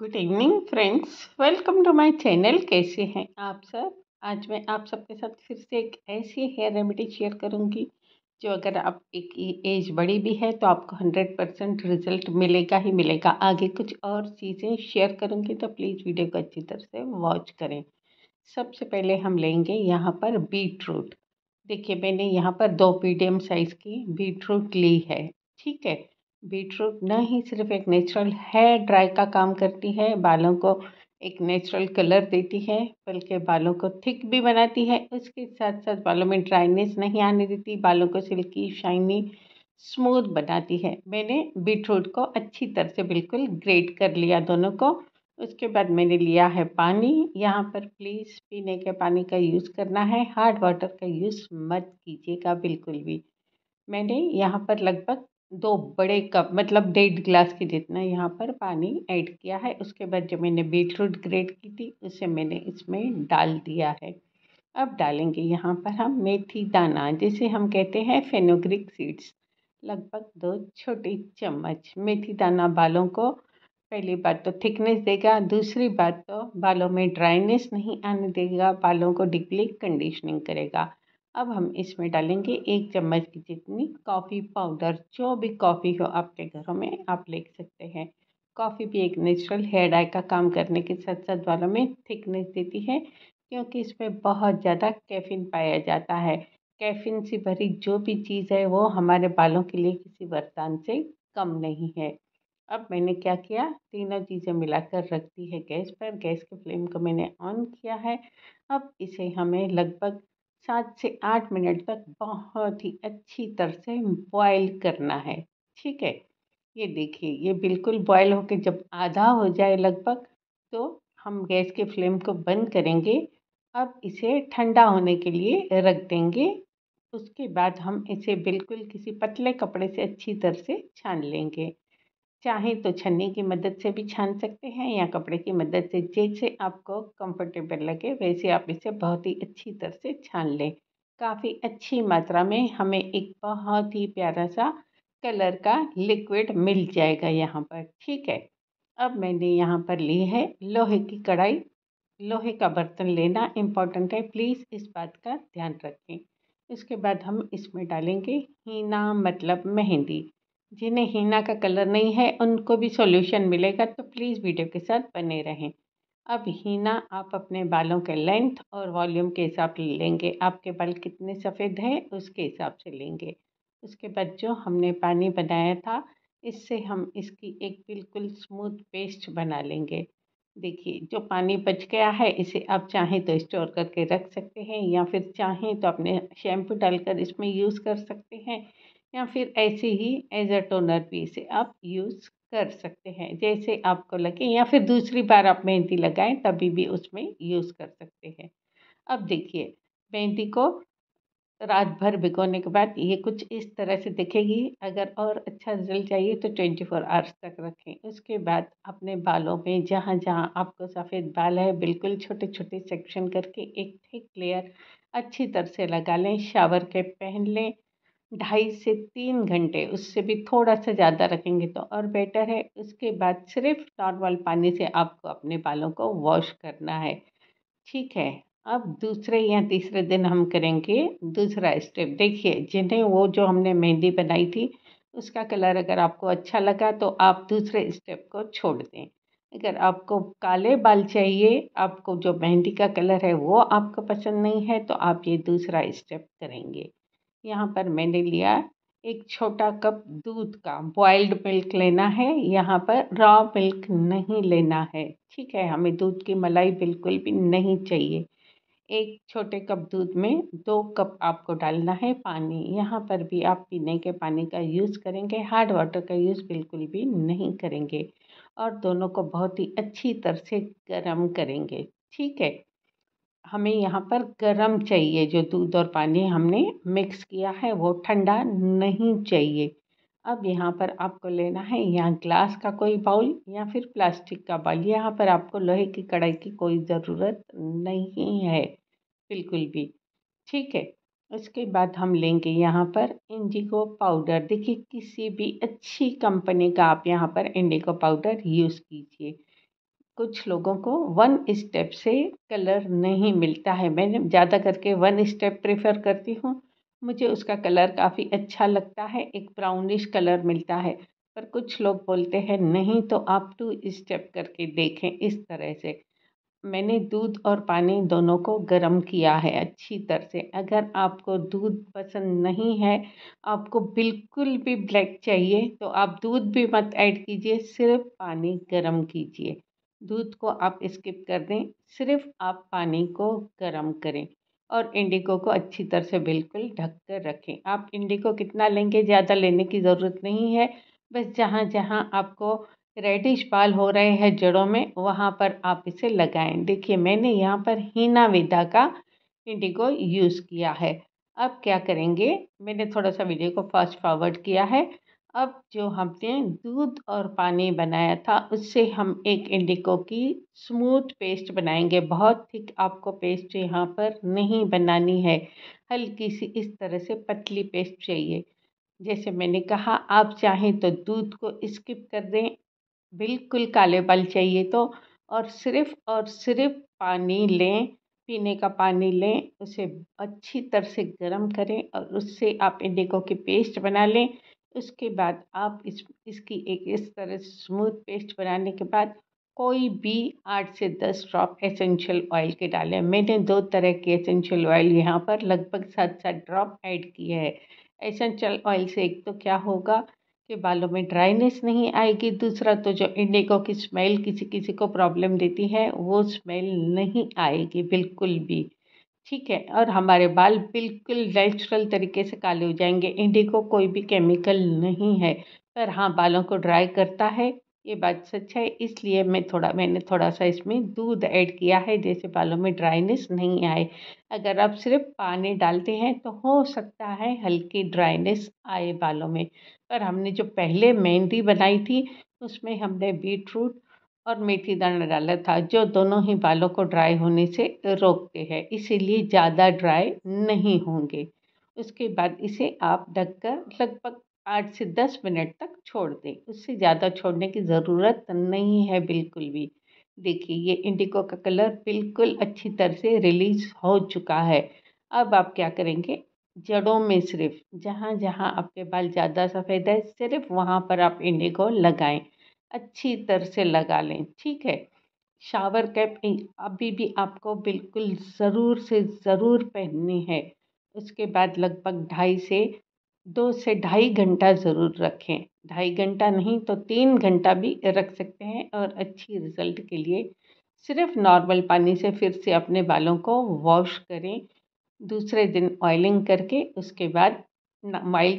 good evening friends welcome to my channel कैसे हैं आप सब आज मैं आप सबके साथ फिर से एक ऐसी हेयर रेमेडी शेयर करूंगी जो अगर आप एक एज बड़ी भी है तो आपको हंड्रेड परसेंट रिजल्ट मिलेगा ही मिलेगा आगे कुछ और चीज़ें शेयर करूंगी तो प्लीज़ वीडियो को अच्छी तरह से वॉच करें सबसे पहले हम लेंगे यहाँ पर बीट रूट देखिए मैंने यहाँ पर दो मीडियम साइज़ की बीट रूट ली है ठीक है बीटरूट न ही सिर्फ एक नेचुरल हेयर ड्राई का काम करती है बालों को एक नेचुरल कलर देती है बल्कि बालों को थिक भी बनाती है उसके साथ साथ बालों में ड्राइनेस नहीं आने देती बालों को सिल्की शाइनी स्मूथ बनाती है मैंने बीटरूट को अच्छी तरह से बिल्कुल ग्रेट कर लिया दोनों को उसके बाद मैंने लिया है पानी यहाँ पर प्लीज़ पीने के पानी का यूज़ करना है हार्ड वाटर का यूज़ मत कीजिएगा बिल्कुल भी मैंने यहाँ पर लगभग दो बड़े कप मतलब डेढ़ गिलास के जितना यहाँ पर पानी ऐड किया है उसके बाद जो मैंने बीटरूट ग्रेट की थी उसे मैंने इसमें डाल दिया है अब डालेंगे यहाँ पर हम मेथी दाना जिसे हम कहते हैं फेनोग्रिक सीड्स लगभग दो छोटी चम्मच मेथी दाना बालों को पहली बात तो थिकनेस देगा दूसरी बात तो बालों में ड्राइनेस नहीं आने देगा बालों को डिग्लिक कंडीशनिंग करेगा अब हम इसमें डालेंगे एक चम्मच की जितनी कॉफ़ी पाउडर जो भी कॉफ़ी हो आपके घरों में आप ले सकते हैं कॉफ़ी भी एक नेचुरल हेयर डाई का काम करने के साथ साथ बालों में थिकनेस देती है क्योंकि इसमें बहुत ज़्यादा कैफीन पाया जाता है कैफीन से भरी जो भी चीज़ है वो हमारे बालों के लिए किसी बर्तन से कम नहीं है अब मैंने क्या किया तीनों चीज़ें मिलाकर रख दी है गैस पर गैस के फ्लेम को मैंने ऑन किया है अब इसे हमें लगभग सात से आठ मिनट तक बहुत ही अच्छी तरह से बॉयल करना है ठीक है ये देखिए ये बिल्कुल बॉयल होकर जब आधा हो जाए लगभग तो हम गैस के फ्लेम को बंद करेंगे अब इसे ठंडा होने के लिए रख देंगे उसके बाद हम इसे बिल्कुल किसी पतले कपड़े से अच्छी तरह से छान लेंगे चाहें तो छन्नी की मदद से भी छान सकते हैं या कपड़े की मदद से जैसे आपको कंफर्टेबल लगे वैसे आप इसे बहुत ही अच्छी तरह से छान लें काफ़ी अच्छी मात्रा में हमें एक बहुत ही प्यारा सा कलर का लिक्विड मिल जाएगा यहाँ पर ठीक है अब मैंने यहाँ पर ली है लोहे की कढ़ाई लोहे का बर्तन लेना इम्पॉर्टेंट है प्लीज़ इस बात का ध्यान रखें इसके बाद हम इसमें डालेंगे हीना मतलब मेहंदी जिन्हें हीना का कलर नहीं है उनको भी सॉल्यूशन मिलेगा तो प्लीज़ वीडियो के साथ बने रहें अब हीना आप अपने बालों के लेंथ और वॉल्यूम के हिसाब से लेंगे आपके बाल कितने सफ़ेद हैं उसके हिसाब से लेंगे उसके बाद जो हमने पानी बनाया था इससे हम इसकी एक बिल्कुल स्मूथ पेस्ट बना लेंगे देखिए जो पानी बच गया है इसे आप चाहें तो स्टोर करके रख सकते हैं या फिर चाहें तो अपने शैम्पू डालकर इसमें यूज़ कर सकते हैं या फिर ऐसे ही एज अ टोनर भी इसे आप यूज़ कर सकते हैं जैसे आपको लगे या फिर दूसरी बार आप मेहंदी लगाएं तभी भी उसमें यूज़ कर सकते हैं अब देखिए मेहंदी को रात भर भिगोने के बाद ये कुछ इस तरह से दिखेगी अगर और अच्छा रिजल्ट चाहिए तो ट्वेंटी फोर आवर्स तक रखें उसके बाद अपने बालों में जहाँ जहाँ आपको सफ़ेद बाल है बिल्कुल छोटे छोटे सेक्शन करके एक थिक लेयर अच्छी तरह से लगा लें शावर के पहन लें ढाई से तीन घंटे उससे भी थोड़ा सा ज़्यादा रखेंगे तो और बेटर है उसके बाद सिर्फ नॉर्मल पानी से आपको अपने बालों को वॉश करना है ठीक है अब दूसरे या तीसरे दिन हम करेंगे दूसरा स्टेप देखिए जिन्हें वो जो हमने मेहंदी बनाई थी उसका कलर अगर आपको अच्छा लगा तो आप दूसरे स्टेप को छोड़ दें अगर आपको काले बाल चाहिए आपको जो मेहंदी का कलर है वो आपको पसंद नहीं है तो आप ये दूसरा स्टेप करेंगे यहाँ पर मैंने लिया एक छोटा कप दूध का बॉइल्ड मिल्क लेना है यहाँ पर रॉ मिल्क नहीं लेना है ठीक है हमें दूध की मलाई बिल्कुल भी नहीं चाहिए एक छोटे कप दूध में दो कप आपको डालना है पानी यहाँ पर भी आप पीने के पानी का यूज़ करेंगे हार्ड वाटर का यूज़ बिल्कुल भी नहीं करेंगे और दोनों को बहुत ही अच्छी तरह से गर्म करेंगे ठीक है हमें यहाँ पर गर्म चाहिए जो दूध और पानी हमने मिक्स किया है वो ठंडा नहीं चाहिए अब यहाँ पर आपको लेना है या ग्लास का कोई बाउल या फिर प्लास्टिक का बाउल यहाँ पर आपको लोहे की कढ़ाई की कोई ज़रूरत नहीं है बिल्कुल भी ठीक है उसके बाद हम लेंगे यहाँ पर इंडिगो पाउडर देखिए किसी भी अच्छी कंपनी का आप यहाँ पर इंडिगो पाउडर यूज़ कीजिए कुछ लोगों को वन स्टेप से कलर नहीं मिलता है मैंने ज़्यादा करके वन स्टेप प्रेफर करती हूँ मुझे उसका कलर काफ़ी अच्छा लगता है एक ब्राउनिश कलर मिलता है पर कुछ लोग बोलते हैं नहीं तो आप टू स्टेप करके देखें इस तरह से मैंने दूध और पानी दोनों को गर्म किया है अच्छी तरह से अगर आपको दूध पसंद नहीं है आपको बिल्कुल भी ब्लैक चाहिए तो आप दूध भी मत ऐड कीजिए सिर्फ पानी गर्म कीजिए दूध को आप स्किप कर दें सिर्फ आप पानी को गर्म करें और इंडिको को अच्छी तरह से बिल्कुल ढक कर रखें आप इंडिको कितना लेंगे ज़्यादा लेने की ज़रूरत नहीं है बस जहाँ जहाँ आपको रेडिश बाल हो रहे हैं जड़ों में वहाँ पर आप इसे लगाएं देखिए मैंने यहाँ पर हीना विदा का इंडिको यूज़ किया है अब क्या करेंगे मैंने थोड़ा सा वीडियो को फास्ट फॉरवर्ड किया है अब जो हमने दूध और पानी बनाया था उससे हम एक इंडिको की स्मूथ पेस्ट बनाएंगे बहुत थिक आपको पेस्ट यहाँ पर नहीं बनानी है हल्की सी इस तरह से पतली पेस्ट चाहिए जैसे मैंने कहा आप चाहें तो दूध को स्किप कर दें बिल्कुल काले बल चाहिए तो और सिर्फ और सिर्फ पानी लें पीने का पानी लें उसे अच्छी तरह से गर्म करें और उससे आप इंडिको की पेस्ट बना लें उसके बाद आप इस इसकी एक इस तरह स्मूथ पेस्ट बनाने के बाद कोई भी आठ से दस ड्रॉप एसेंशियल ऑयल के डालें मैंने दो तरह के एसेंशियल ऑयल यहाँ पर लगभग सात सात ड्रॉप ऐड किए हैं एसेंशियल ऑयल से एक तो क्या होगा कि बालों में ड्राइनेस नहीं आएगी दूसरा तो जो इंडिगो की स्मेल किसी किसी को प्रॉब्लम देती है वो स्मेल नहीं आएगी बिल्कुल भी ठीक है और हमारे बाल बिल्कुल नेचुरल तरीके से काले हो जाएंगे इंडिगो कोई भी केमिकल नहीं है पर हाँ बालों को ड्राई करता है ये बात सच है इसलिए मैं थोड़ा मैंने थोड़ा सा इसमें दूध ऐड किया है जैसे बालों में ड्राइनेस नहीं आए अगर आप सिर्फ पानी डालते हैं तो हो सकता है हल्की ड्राइनेस आए बालों में पर हमने जो पहले मेहंदी बनाई थी उसमें हमने बीट रूट और मेथी दाना डाला था जो दोनों ही बालों को ड्राई होने से रोकते हैं इसीलिए ज़्यादा ड्राई नहीं होंगे उसके बाद इसे आप ढककर लगभग आठ से दस मिनट तक छोड़ दें उससे ज़्यादा छोड़ने की ज़रूरत नहीं है बिल्कुल भी देखिए ये इंडिको का कलर बिल्कुल अच्छी तरह से रिलीज हो चुका है अब आप क्या करेंगे जड़ों में सिर्फ जहाँ जहाँ आपके बाल ज़्यादा सफ़ेद है सिर्फ वहाँ पर आप इंडिगो लगाएं अच्छी तरह से लगा लें ठीक है शावर कैप अभी भी आपको बिल्कुल ज़रूर से ज़रूर पहननी है उसके बाद लगभग ढाई से दो से ढाई घंटा ज़रूर रखें ढाई घंटा नहीं तो तीन घंटा भी रख सकते हैं और अच्छी रिज़ल्ट के लिए सिर्फ नॉर्मल पानी से फिर से अपने बालों को वॉश करें दूसरे दिन ऑयलिंग करके उसके बाद माइल